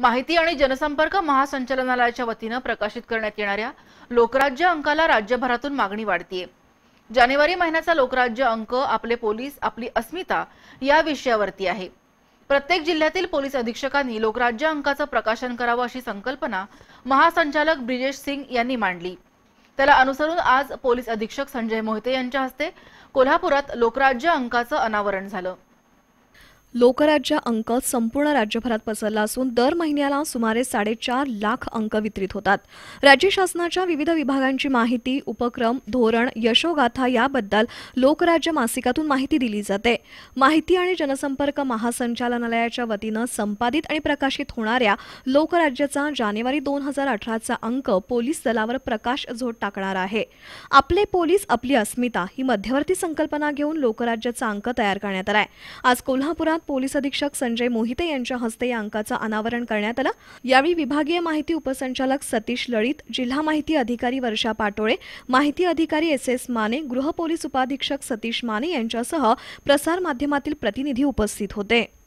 माहिती आणि जनसंपर्क महासंचालनालयाच्या वतीनं प्रकाशित करण्यात येणाऱ्या लोकराज्य अंकाला राज्यभरातून मागणी वाढतीये जानेवारी महिन्याचा लोकराज्य अंक आपले पोलीस आपली अस्मिता या विषयावरती आहे प्रत्येक जिल्ह्यातील पोलीस अधीक्षकांनी लोकराज्य अंकाचं प्रकाशन करावं अशी संकल्पना महासंचालक ब्रिजेश सिंग यांनी मांडली त्याला अनुसरून आज पोलीस अधीक्षक संजय मोहिते यांच्या हस्ते कोल्हापुरात लोकराज्य अंकाचं अनावरण झालं लोकराज्य अंक संपूर्ण राज्यभरात पसरला असून दर महिन्याला सुमारे साडेचार लाख अंक वितरित होतात राज्य शासनाच्या विविध विभागांची माहिती उपक्रम धोरण यशोगाथा याबद्दल लोकराज्य मासिकातून माहिती दिली जाते माहिती आणि जनसंपर्क महासंचालनालयाच्या वतीनं संपादित आणि प्रकाशित होणाऱ्या लोकराज्याचा जानेवारी दोन हजार अठराचा अंक पोलीस दलावर प्रकाश झोत टाकणार आहे आपले पोलीस आपली अस्मिता ही मध्यवर्ती संकल्पना घेऊन लोकराज्याचा अंक तयार करण्यात आलाय आज कोल्हापुरात पोलीस अधीक्षक संजय मोहिते यांच्या हस्ते या अंकाचं अनावरण करण्यात आलं यावेळी विभागीय माहिती उपसंचालक सतीश लळित जिल्हा माहिती अधिकारी वर्षा पाटोळे माहिती अधिकारी एस एस माने गृह पोलीस उपाधीक्षक सतीश माने यांच्यासह प्रसार माध्यमातील प्रतिनिधी उपस्थित होते